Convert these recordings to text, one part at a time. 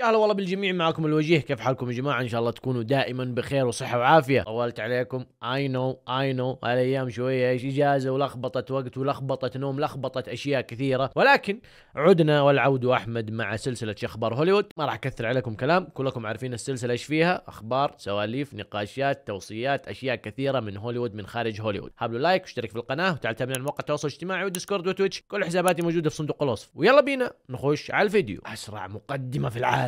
يا هلا والله بالجميع معاكم الوجيه كيف حالكم يا جماعه ان شاء الله تكونوا دائما بخير وصحه وعافيه طولت عليكم اي نو اي نو هالايام شويه ايش اجازه ولخبطت وقت ولخبطت نوم لخبطت اشياء كثيره ولكن عدنا والعود احمد مع سلسله اخبار هوليوود ما راح اكثر عليكم كلام كلكم عارفين السلسله ايش فيها اخبار سواليف نقاشات توصيات اشياء كثيره من هوليوود من خارج هوليوود حابلوا لايك واشترك في القناه وتعال تابعنا على مواقع التواصل الاجتماعي وديسكورد وتويتش كل حساباتي موجوده في صندوق الوصف ويلا بينا نخش على الفيديو اسرع مقدمه في العالم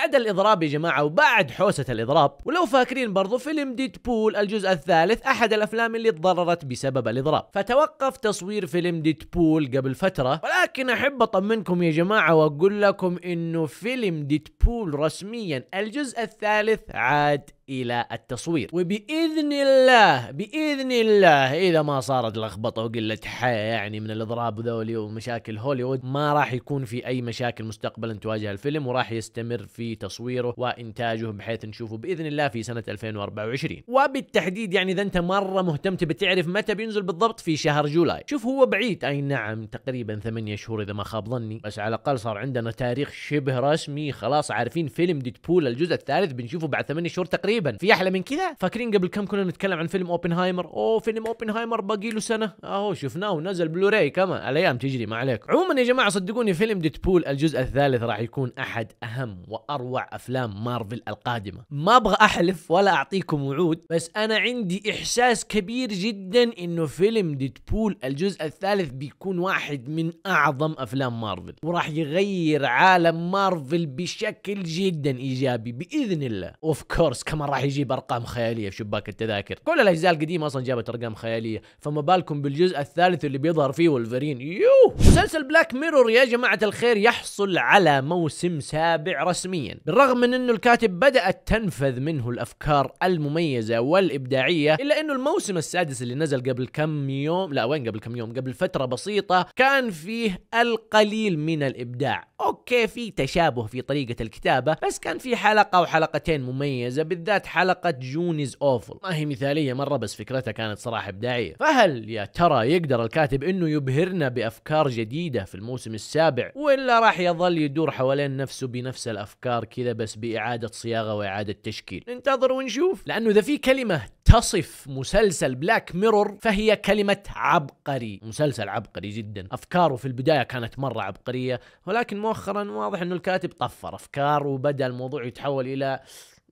بعد الاضراب يا جماعه وبعد حوسه الاضراب ولو فاكرين برضو فيلم ديدبول الجزء الثالث احد الافلام اللي تضررت بسبب الاضراب فتوقف تصوير فيلم ديدبول قبل فتره ولكن احب اطمنكم يا جماعه واقول لكم انه فيلم ديدبول رسميا الجزء الثالث عاد الى التصوير وباذن الله باذن الله اذا ما صارت لخبطه وقله حياه يعني من الاضراب ذولي ومشاكل هوليوود ما راح يكون في اي مشاكل مستقبلا تواجه الفيلم وراح يستمر في في تصويره وانتاجه بحيث نشوفه باذن الله في سنه 2024 وبالتحديد يعني اذا انت مره مهتم تبي تعرف متى بينزل بالضبط في شهر جولاي شوف هو بعيد اي نعم تقريبا ثمانية شهور اذا ما خاب ظني بس على الاقل صار عندنا تاريخ شبه رسمي خلاص عارفين فيلم ديدبول الجزء الثالث بنشوفه بعد ثمانية شهور تقريبا في احلى من كذا فاكرين قبل كم كنا نتكلم عن فيلم اوبنهايمر اوه فيلم اوبنهايمر باقي له سنه اهو شفناه ونزل بلوراي كمان الايام تجري ما عليك عموما يا جماعه صدقوني فيلم ديدبول الجزء الثالث راح يكون احد اهم واربع اروع افلام مارفل القادمه ما ابغى احلف ولا اعطيكم وعود بس انا عندي احساس كبير جدا انه فيلم ديدبول الجزء الثالث بيكون واحد من اعظم افلام مارفل وراح يغير عالم مارفل بشكل جدا ايجابي باذن الله اوف كورس كمان راح يجيب ارقام خياليه في شباك التذاكر كل الاجزاء القديمه اصلا جابت ارقام خياليه فما بالكم بالجزء الثالث اللي بيظهر فيه ولفرين يوه مسلسل بلاك ميرور يا جماعه الخير يحصل على موسم سابع رسميا معين بالرغم من أنه الكاتب بدأت تنفذ منه الأفكار المميزة والإبداعية إلا أنه الموسم السادس اللي نزل قبل كم يوم لا وين قبل كم يوم قبل فترة بسيطة كان فيه القليل من الإبداع أوكي في تشابه في طريقة الكتابة بس كان في حلقة وحلقتين مميزة بالذات حلقة جونيز أوفل ما هي مثالية مرة بس فكرتها كانت صراحة إبداعية فهل يا ترى يقدر الكاتب أنه يبهرنا بأفكار جديدة في الموسم السابع ولا راح يظل يدور حوالين نفسه بنفس الأفكار معيار كذا بس بإعادة صياغة وإعادة تشكيل ننتظر ونشوف لأنه إذا في كلمة تصف مسلسل بلاك ميرور فهي كلمة عبقري مسلسل عبقري جدا أفكاره في البداية كانت مرة عبقرية ولكن مؤخرا واضح أنه الكاتب طفر أفكار وبدأ الموضوع يتحول إلى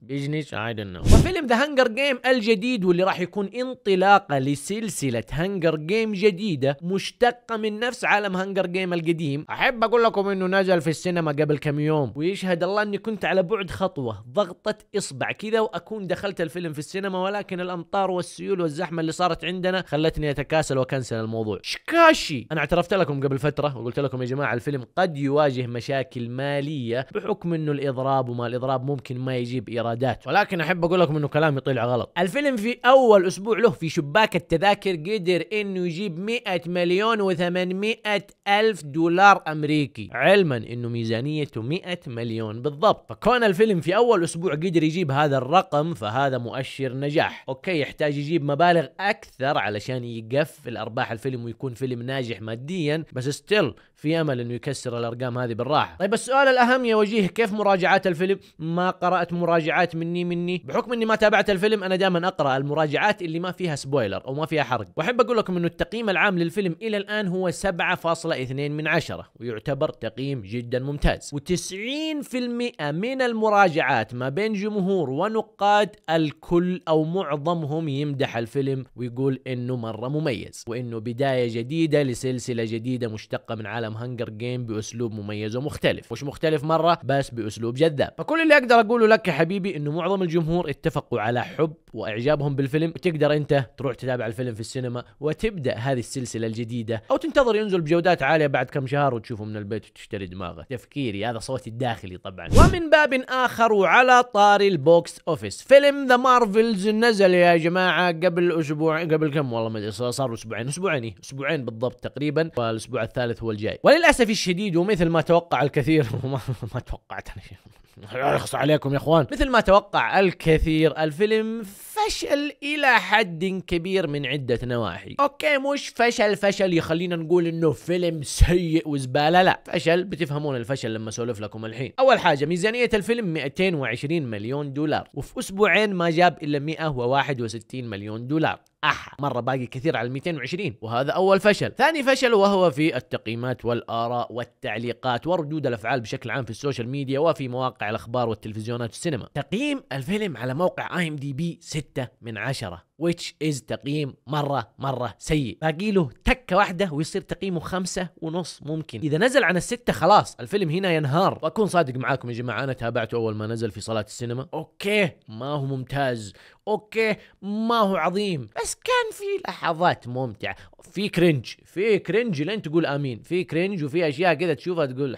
بيجنيش اي نو وفيلم ذا هانجر جيم الجديد واللي راح يكون انطلاقه لسلسله هانجر جيم جديده مشتقه من نفس عالم هانجر جيم القديم احب اقول لكم انه نزل في السينما قبل كم يوم ويشهد الله اني كنت على بعد خطوه ضغطه اصبع كذا واكون دخلت الفيلم في السينما ولكن الامطار والسيول والزحمه اللي صارت عندنا خلتني اتكاسل واكنسل الموضوع شكاشي انا اعترفت لكم قبل فتره وقلت لكم يا جماعه الفيلم قد يواجه مشاكل ماليه بحكم انه الاضراب وما الاضراب ممكن ما يجيب ايراد الايرادات ولكن احب اقول لكم انه كلامي طلع غلط الفيلم في اول اسبوع له في شباك التذاكر قدر انه يجيب 100 مليون و800 الف دولار امريكي علما انه ميزانيته 100 مليون بالضبط فكون الفيلم في اول اسبوع قدر يجيب هذا الرقم فهذا مؤشر نجاح اوكي يحتاج يجيب مبالغ اكثر علشان يقفل ارباح الفيلم ويكون فيلم ناجح ماديا بس ستيل في امل انه يكسر الارقام هذه بالراحه طيب السؤال الاهم يا وجيه كيف مراجعات الفيلم ما قرات مراجعات مراجعات مني مني بحكم اني ما تابعت الفيلم انا دائما اقرا المراجعات اللي ما فيها سبويلر او ما فيها حرق واحب اقول لكم انه التقييم العام للفيلم الى الان هو 7.2 من عشرة ويعتبر تقييم جدا ممتاز و90% من المراجعات ما بين جمهور ونقاد الكل او معظمهم يمدح الفيلم ويقول انه مره مميز وانه بدايه جديده لسلسله جديده مشتقه من عالم هانجر جيم باسلوب مميز ومختلف مش مختلف مره بس باسلوب جذاب فكل اللي اقدر اقوله لك يا حبيبي الغريبي انه معظم الجمهور اتفقوا على حب واعجابهم بالفيلم وتقدر انت تروح تتابع الفيلم في السينما وتبدا هذه السلسله الجديده او تنتظر ينزل بجودات عاليه بعد كم شهر وتشوفه من البيت وتشتري دماغه تفكيري هذا صوتي الداخلي طبعا ومن باب اخر وعلى طاري البوكس اوفيس فيلم ذا مارفلز نزل يا جماعه قبل اسبوع قبل كم والله ما ادري صار اسبوعين اسبوعين إيه؟ اسبوعين بالضبط تقريبا والاسبوع الثالث هو الجاي وللاسف الشديد ومثل ما توقع الكثير ما, ما توقعت انا شيء يرخص عليكم يا اخوان مثل ما توقع الكثير الفيلم فشل الى حد كبير من عده نواحي اوكي مش فشل فشل يخلينا نقول انه فيلم سيء وزباله لا فشل بتفهمون الفشل لما اسولف لكم الحين اول حاجه ميزانيه الفيلم 220 مليون دولار وفي اسبوعين ما جاب الا 161 مليون دولار أح مرة باقي كثير على 220 وهذا أول فشل ثاني فشل وهو في التقييمات والآراء والتعليقات وردود الأفعال بشكل عام في السوشيال ميديا وفي مواقع الأخبار والتلفزيونات والسينما تقييم الفيلم على موقع IMDB 6 من 10 which is تقييم مرة مرة سيء باقي له تكة واحدة ويصير تقييمه خمسة ونص ممكن إذا نزل عن الستة خلاص الفيلم هنا ينهار وأكون صادق معاكم يا جماعة أنا تابعته أول ما نزل في صالات السينما أوكي ما هو ممتاز أوكي ما هو عظيم بس كان في لحظات ممتعة في كرنج في كرنج لين تقول امين في كرنج وفي اشياء كذا تشوفها تقول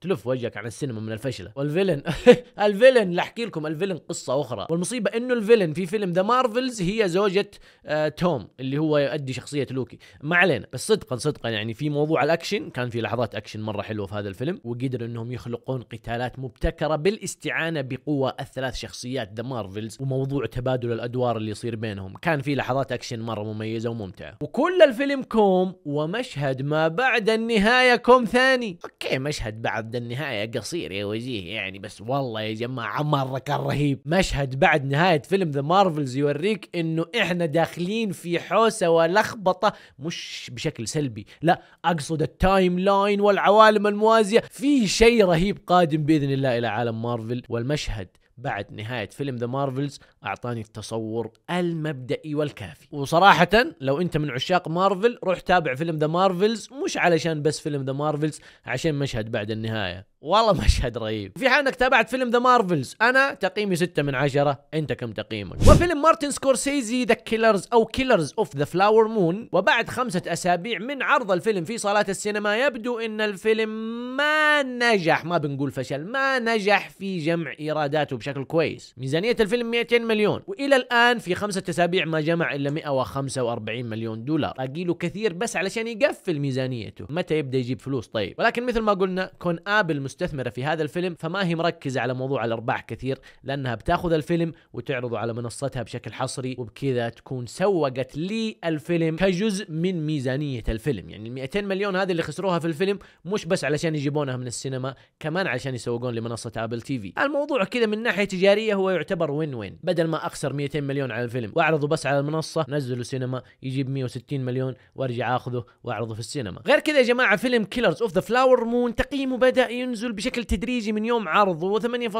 تلف وجهك عن السينما من الفشله والفيلن الفيلن لحكي لكم الفيلن قصه اخرى والمصيبه انه الفيلن في فيلم ذا مارفلز هي زوجة آه توم اللي هو يؤدي شخصية لوكي ما علينا بس صدقا صدقا يعني في موضوع الاكشن كان في لحظات اكشن مرة حلوة في هذا الفيلم وقدروا انهم يخلقون قتالات مبتكرة بالاستعانة بقوة الثلاث شخصيات ذا مارفلز وموضوع تبادل الادوار اللي يصير بينهم كان في لحظات اكشن مرة مميزة وممتعة وكل الفيلم كوم ومشهد ما بعد النهاية كوم ثاني اوكي مشهد بعد النهاية قصير يا وجيه يعني بس والله يا جماعة مرة كان رهيب مشهد بعد نهاية فيلم ذا مارفلز يوريك انه انه احنا داخلين في حوسه ولخبطه مش بشكل سلبي لا اقصد التايم لاين والعوالم الموازيه في شيء رهيب قادم باذن الله الى عالم مارفل والمشهد بعد نهاية فيلم ذا مارفلز أعطاني التصور المبدئي والكافي وصراحة لو أنت من عشاق مارفل روح تابع فيلم ذا مارفلز مش علشان بس فيلم ذا مارفلز عشان مشهد بعد النهاية والله مشهد رهيب في حال انك تابعت فيلم ذا مارفلز انا تقييمي 6 من 10 انت كم تقييمك وفيلم مارتن سكورسيزي ذا كيلرز او كيلرز اوف ذا فلاور مون وبعد خمسة اسابيع من عرض الفيلم في صالات السينما يبدو ان الفيلم ما نجح ما بنقول فشل ما نجح في جمع ايراداته بشكل كويس ميزانية الفيلم 200 مليون والى الان في خمسة اسابيع ما جمع الا 145 مليون دولار باقي له كثير بس علشان يقفل ميزانيته متى يبدا يجيب فلوس طيب ولكن مثل ما قلنا كون ابل مستثمره في هذا الفيلم فما هي مركزه على موضوع الارباح كثير لانها بتاخذ الفيلم وتعرضه على منصتها بشكل حصري وبكذا تكون سوقت للفيلم كجزء من ميزانيه الفيلم يعني ال 200 مليون هذه اللي خسروها في الفيلم مش بس علشان يجيبونها من السينما كمان علشان يسوقون لمنصه ابل تي في الموضوع كذا من ناحيه تجاريه هو يعتبر وين وين بدل ما اخسر 200 مليون على الفيلم واعرضه بس على المنصه نزله سينما يجيب 160 مليون وارجع اخذه واعرضه في السينما غير كذا يا جماعه فيلم كيلرز اوف ذا فلاور مون تقييمه بدا ينزل ينزل بشكل تدريجي من يوم عرضه 8.9 8.7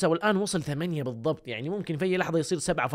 8.5 والان وصل 8 بالضبط يعني ممكن في اي لحظه يصير 7.9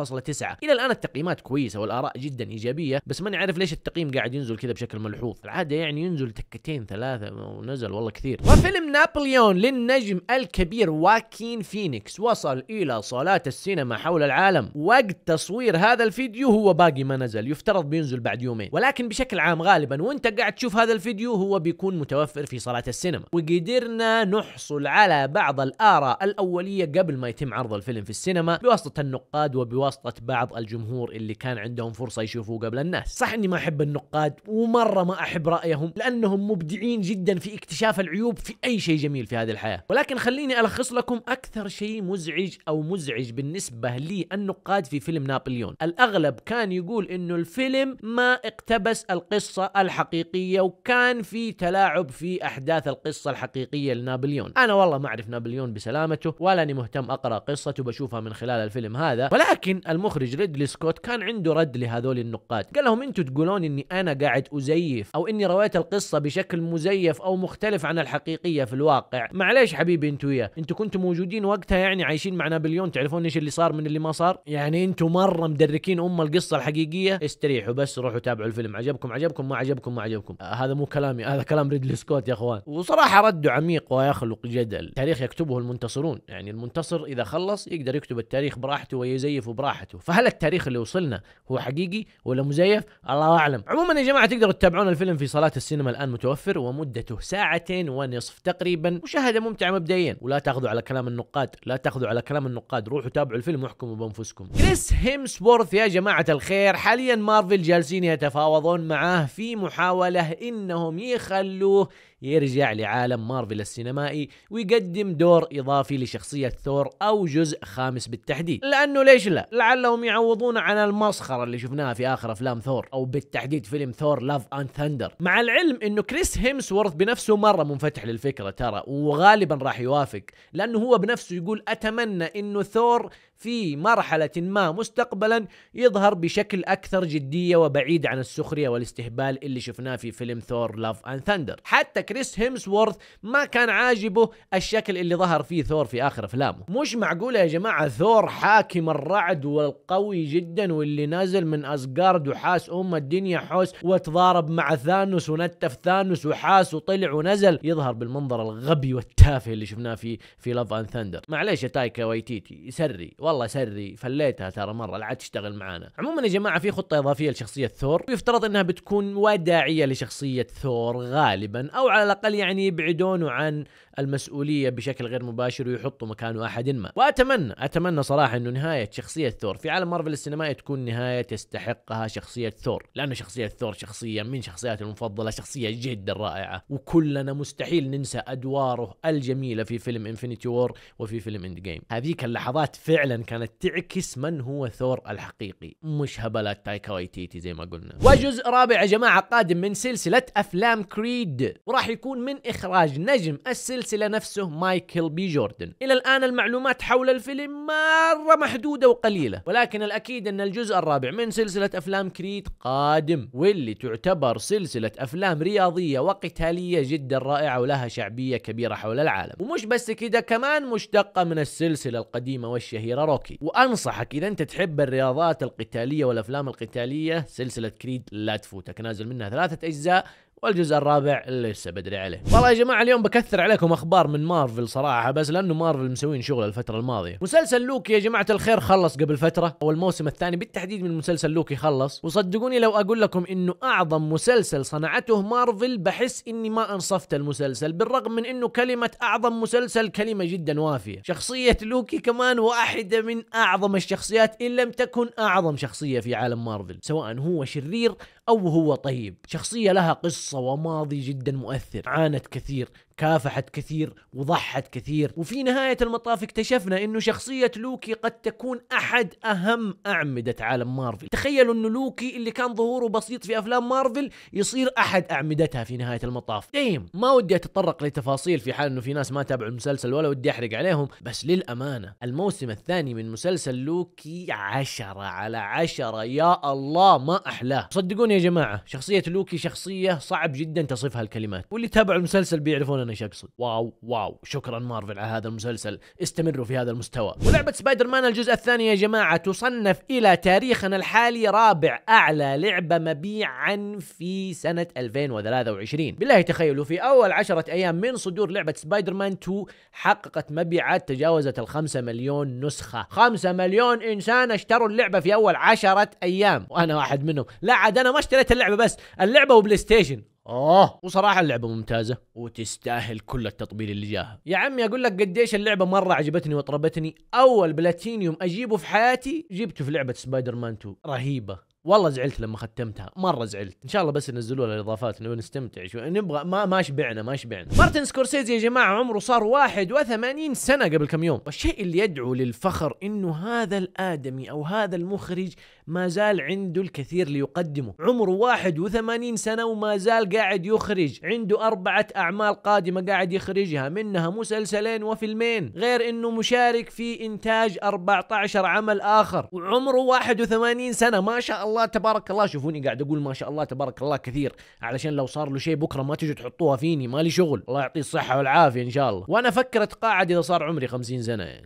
الى الان التقييمات كويسه والاراء جدا ايجابيه بس ماني عارف ليش التقييم قاعد ينزل كذا بشكل ملحوظ العاده يعني ينزل تكتين ثلاثه ونزل والله كثير وفيلم نابليون للنجم الكبير واكين فينيكس وصل الى صالات السينما حول العالم وقت تصوير هذا الفيديو هو باقي ما نزل يفترض بينزل بعد يومين ولكن بشكل عام غالبا وانت قاعد تشوف هذا الفيديو هو بيكون متوفر في صالات السينما وقدرنا نحصل على بعض الآراء الأولية قبل ما يتم عرض الفيلم في السينما بواسطة النقاد وبواسطة بعض الجمهور اللي كان عندهم فرصة يشوفوه قبل الناس صح أني ما أحب النقاد ومرة ما أحب رأيهم لأنهم مبدعين جدا في اكتشاف العيوب في أي شيء جميل في هذه الحياة ولكن خليني ألخص لكم أكثر شيء مزعج أو مزعج بالنسبة لي النقاد في فيلم نابليون الأغلب كان يقول أنه الفيلم ما اقتبس القصة الحقيقية وكان في تلاعب في أحداث أحداث القصة الحقيقية لنابليون أنا والله ما أعرف نابليون بسلامته ولا أني مهتم أقرأ قصته بشوفها من خلال الفيلم هذا ولكن المخرج ريدلي سكوت كان عنده رد لهذول النقاد قال لهم أنتوا تقولون أني أنا قاعد أزيف أو أني رويت القصة بشكل مزيف أو مختلف عن الحقيقية في الواقع معليش حبيبي أنتوا يا أنتوا كنتوا موجودين وقتها يعني عايشين مع نابليون تعرفون إيش اللي صار من اللي ما صار يعني أنتوا مرة مدركين أم القصة الحقيقية استريحوا بس روحوا تابعوا الفيلم عجبكم عجبكم ما عجبكم ما عجبكم آه هذا مو كلامي هذا كلام ريدلي سكوت يا اخوان وصراحة رده عميق ويخلق جدل تاريخ يكتبه المنتصرون يعني المنتصر إذا خلص يقدر يكتب التاريخ براحته ويزيفه براحته فهل التاريخ اللي وصلنا هو حقيقي ولا مزيف الله أعلم عموما يا جماعة تقدروا تتابعون الفيلم في صالات السينما الآن متوفر ومدته ساعتين ونصف تقريبا مشاهدة ممتعة مبدئيا ولا تاخذوا على كلام النقاد لا تاخذوا على كلام النقاد روحوا تابعوا الفيلم واحكموا بأنفسكم كريس هيمسورث يا جماعة الخير حاليا مارفل جالسين يتفاوضون معاه في محاولة إنهم يخلوه يرجع لعالم مارفل السينمائي ويقدم دور إضافي لشخصية ثور أو جزء خامس بالتحديد لأنه ليش لا لعلهم يعوضون عن المسخرة اللي شفناها في آخر أفلام ثور أو بالتحديد فيلم ثور لاف أند ثندر مع العلم أنه كريس هيمسورث بنفسه مرة منفتح للفكرة ترى وغالبا راح يوافق لأنه هو بنفسه يقول أتمنى أنه ثور في مرحلة ما مستقبلا يظهر بشكل أكثر جدية وبعيد عن السخرية والاستهبال اللي شفناه في فيلم ثور لاف أند ثندر حتى كريس هيمسورث ما كان عاجبه الشكل اللي ظهر فيه ثور في آخر أفلامه مش معقولة يا جماعة ثور حاكم الرعد والقوي جدا واللي نازل من أسقارد وحاس أم الدنيا حوس وتضارب مع ثانوس ونتف ثانوس وحاس وطلع ونزل يظهر بالمنظر الغبي والتافه اللي شفناه في في لاف أند ثندر معليش يا تايكا وايتيتي سري والله سري فليتها ترى مره لا عاد تشتغل معانا عموما يا جماعه في خطه اضافيه لشخصيه ثور ويفترض انها بتكون وداعيه لشخصيه ثور غالبا او على الاقل يعني يبعدونه عن المسؤوليه بشكل غير مباشر ويحطوا مكانه احد ما واتمنى اتمنى صراحه انه نهايه شخصيه ثور في عالم مارفل السينمائي تكون نهايه تستحقها شخصيه ثور لأن شخصيه ثور شخصيه من شخصياتي المفضله شخصيه جدا رائعه وكلنا مستحيل ننسى ادواره الجميله في فيلم انفنتي وور وفي فيلم اند جيم هذيك اللحظات فعلا كانت تعكس من هو ثور الحقيقي مش هبلات تايكا وايتيتي زي ما قلنا وجزء رابع يا جماعه قادم من سلسله افلام كريد وراح يكون من اخراج نجم السلسله السلسلة نفسه مايكل بي جوردن إلى الآن المعلومات حول الفيلم مرة محدودة وقليلة ولكن الأكيد أن الجزء الرابع من سلسلة أفلام كريد قادم واللي تعتبر سلسلة أفلام رياضية وقتالية جدا رائعة ولها شعبية كبيرة حول العالم ومش بس كده كمان مشتقة من السلسلة القديمة والشهيرة روكي وأنصحك إذا أنت تحب الرياضات القتالية والأفلام القتالية سلسلة كريد لا تفوتك نازل منها ثلاثة أجزاء والجزء الرابع لسه بدري عليه والله يا جماعه اليوم بكثر عليكم اخبار من مارفل صراحه بس لانه مارفل مسوين شغل الفتره الماضيه مسلسل لوكي يا جماعه الخير خلص قبل فتره او الموسم الثاني بالتحديد من مسلسل لوكي خلص وصدقوني لو اقول لكم انه اعظم مسلسل صنعته مارفل بحس اني ما انصفت المسلسل بالرغم من انه كلمه اعظم مسلسل كلمه جدا وافيه شخصيه لوكي كمان واحده من اعظم الشخصيات ان لم تكن اعظم شخصيه في عالم مارفل سواء هو شرير او هو طيب شخصيه لها قصه وماضي جدا مؤثر عانت كثير كافحت كثير وضحت كثير وفي نهاية المطاف اكتشفنا انه شخصية لوكي قد تكون احد اهم اعمدة عالم مارفل تخيلوا انه لوكي اللي كان ظهوره بسيط في افلام مارفل يصير احد اعمدتها في نهاية المطاف دايم ما ودي اتطرق لتفاصيل في حال انه في ناس ما تابعوا المسلسل ولا ودي احرق عليهم بس للامانة الموسم الثاني من مسلسل لوكي عشرة على عشرة يا الله ما احلاه صدقوني يا جماعة شخصية لوكي شخصية صعب جدا تصفها الكلمات واللي تابعوا المسلسل بيعرفون انا ايش اقصد واو واو شكرا مارفل على هذا المسلسل استمروا في هذا المستوى ولعبة سبايدر مان الجزء الثاني يا جماعة تصنف إلى تاريخنا الحالي رابع أعلى لعبة مبيعا في سنة 2023 بالله تخيلوا في أول عشرة أيام من صدور لعبة سبايدر مان 2 حققت مبيعات تجاوزت الخمسة مليون نسخة خمسة مليون إنسان اشتروا اللعبة في أول عشرة أيام وأنا واحد منهم لا عاد أنا ما اشتريت اللعبة بس اللعبة وبلاي ستيشن اه وصراحه اللعبه ممتازه وتستاهل كل التطبيل اللي جاها يا عمي اقول لك قديش اللعبه مره عجبتني وطربتني اول بلاتينيوم اجيبه في حياتي جبته في لعبه سبايدر مان 2 رهيبه والله زعلت لما ختمتها مره زعلت ان شاء الله بس ينزلوا لها الاضافات نبغى نستمتع شو نبغى ما ما شبعنا ما شبعنا مارتن سكورسيزي يا جماعه عمره صار 81 سنه قبل كم يوم والشيء اللي يدعو للفخر انه هذا الادمي او هذا المخرج ما زال عنده الكثير ليقدمه عمره 81 سنة وما زال قاعد يخرج عنده أربعة أعمال قادمة قاعد يخرجها منها مسلسلين وفيلمين غير أنه مشارك في إنتاج 14 عمل آخر وعمره 81 سنة ما شاء الله تبارك الله شوفوني قاعد أقول ما شاء الله تبارك الله كثير علشان لو صار له شيء بكرة ما تجوا تحطوها فيني ما لي شغل الله يعطيه الصحة والعافية إن شاء الله وأنا أفكر أتقاعد إذا صار عمري 50 سنة يعني.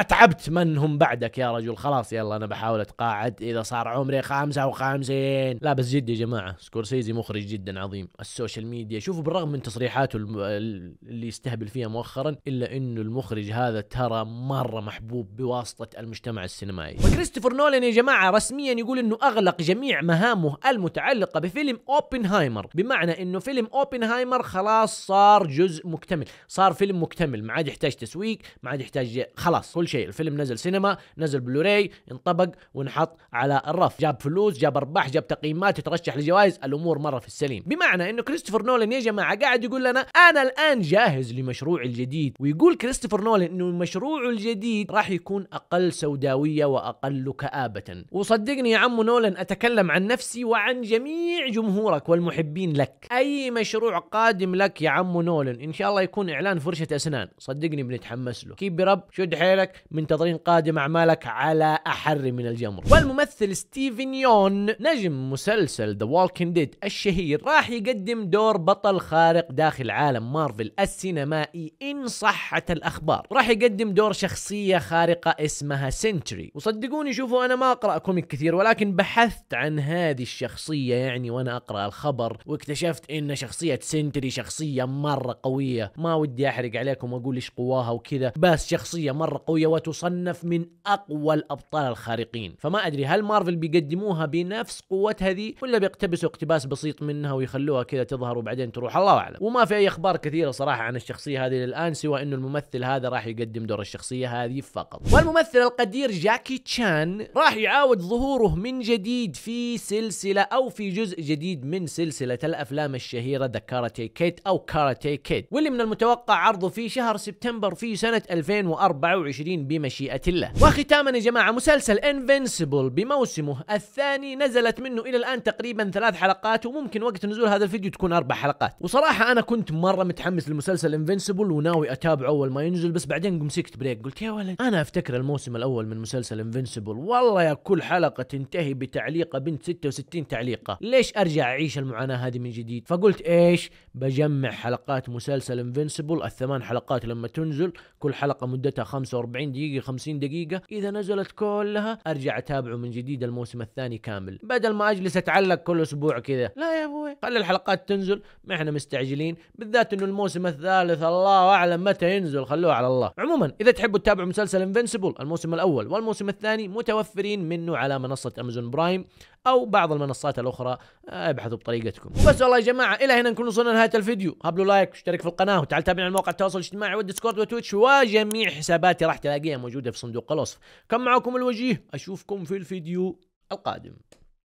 أتعبت من هم بعدك يا رجل خلاص يلا أنا بحاول أتقاعد كذا صار عمري 55 لا بس جد يا جماعة سكورسيزي مخرج جدا عظيم السوشيال ميديا شوفوا بالرغم من تصريحاته اللي يستهبل فيها مؤخرا إلا أنه المخرج هذا ترى مرة محبوب بواسطة المجتمع السينمائي وكريستوفر نولان يا جماعة رسميا يقول أنه أغلق جميع مهامه المتعلقة بفيلم أوبنهايمر بمعنى أنه فيلم أوبنهايمر خلاص صار جزء مكتمل صار فيلم مكتمل ما عاد يحتاج تسويق ما عاد يحتاج خلاص كل شيء الفيلم نزل سينما نزل بلوراي انطبق ونحط على الرف جاب فلوس جاب ارباح جاب تقييمات يترشح لجوائز الامور مره في السليم بمعنى انه كريستوفر نولان يا جماعه قاعد يقول لنا انا الان جاهز لمشروعي الجديد ويقول كريستوفر نولان انه مشروعه الجديد راح يكون اقل سوداويه واقل كابه وصدقني يا عمو نولان اتكلم عن نفسي وعن جميع جمهورك والمحبين لك اي مشروع قادم لك يا عمو نولان ان شاء الله يكون اعلان فرشه اسنان صدقني بنتحمس له كيب رب شد حيلك منتظرين قادم اعمالك على احر من الجمر والممثل الممثل ستيفن يون نجم مسلسل ذا Walking ديد الشهير راح يقدم دور بطل خارق داخل عالم مارفل السينمائي إن صحت الأخبار راح يقدم دور شخصية خارقة اسمها سنتري وصدقوني شوفوا أنا ما أقرأ كوميك كثير ولكن بحثت عن هذه الشخصية يعني وأنا أقرأ الخبر واكتشفت إن شخصية سنتري شخصية مرة قوية ما ودي أحرق عليكم وأقول إيش قواها وكذا بس شخصية مرة قوية وتصنف من أقوى الأبطال الخارقين فما أدري هل مارفل بيقدموها بنفس قوتها ذي ولا بيقتبسوا اقتباس بسيط منها ويخلوها كذا تظهر وبعدين تروح الله اعلم وما في اي اخبار كثيره صراحه عن الشخصيه هذه للان سوى انه الممثل هذا راح يقدم دور الشخصيه هذه فقط والممثل القدير جاكي تشان راح يعاود ظهوره من جديد في سلسله او في جزء جديد من سلسله الافلام الشهيره ذا كاراتي كيت او كاراتي كيت واللي من المتوقع عرضه في شهر سبتمبر في سنه 2024 بمشيئه الله وختاما يا جماعه مسلسل انفنسبل بما موسمه الثاني نزلت منه الى الان تقريبا ثلاث حلقات وممكن وقت نزول هذا الفيديو تكون اربع حلقات وصراحه انا كنت مره متحمس لمسلسل انفنسبل وناوي اتابعه اول ما ينزل بس بعدين مسكت بريك قلت يا ولد انا افتكر الموسم الاول من مسلسل انفنسبل والله يا كل حلقه تنتهي بتعليقه بنت 66 تعليقه ليش ارجع اعيش المعاناه هذه من جديد فقلت ايش بجمع حلقات مسلسل انفنسبل الثمان حلقات لما تنزل كل حلقه مدتها 45 دقيقه 50 دقيقه اذا نزلت كلها ارجع اتابعه من جديد جديده الموسم الثاني كامل بدل ما اجلس اتعلق كل اسبوع كذا لا يا ابوي خلي الحلقات تنزل ما احنا مستعجلين بالذات انه الموسم الثالث الله اعلم متى ينزل خلوه على الله عموما اذا تحبوا تتابعوا مسلسل انفنسبل الموسم الاول والموسم الثاني متوفرين منه على منصه امازون برايم او بعض المنصات الاخرى آه، ابحثوا بطريقتكم بس والله يا جماعه الى هنا نكون وصلنا لنهايه الفيديو هبلوا لايك واشترك في القناه وتعال تابعنا على مواقع التواصل الاجتماعي والديسكورد وتويتش وجميع حساباتي راح تلاقيها موجوده في صندوق الوصف كان معكم الوجيه اشوفكم في الفيديو القادم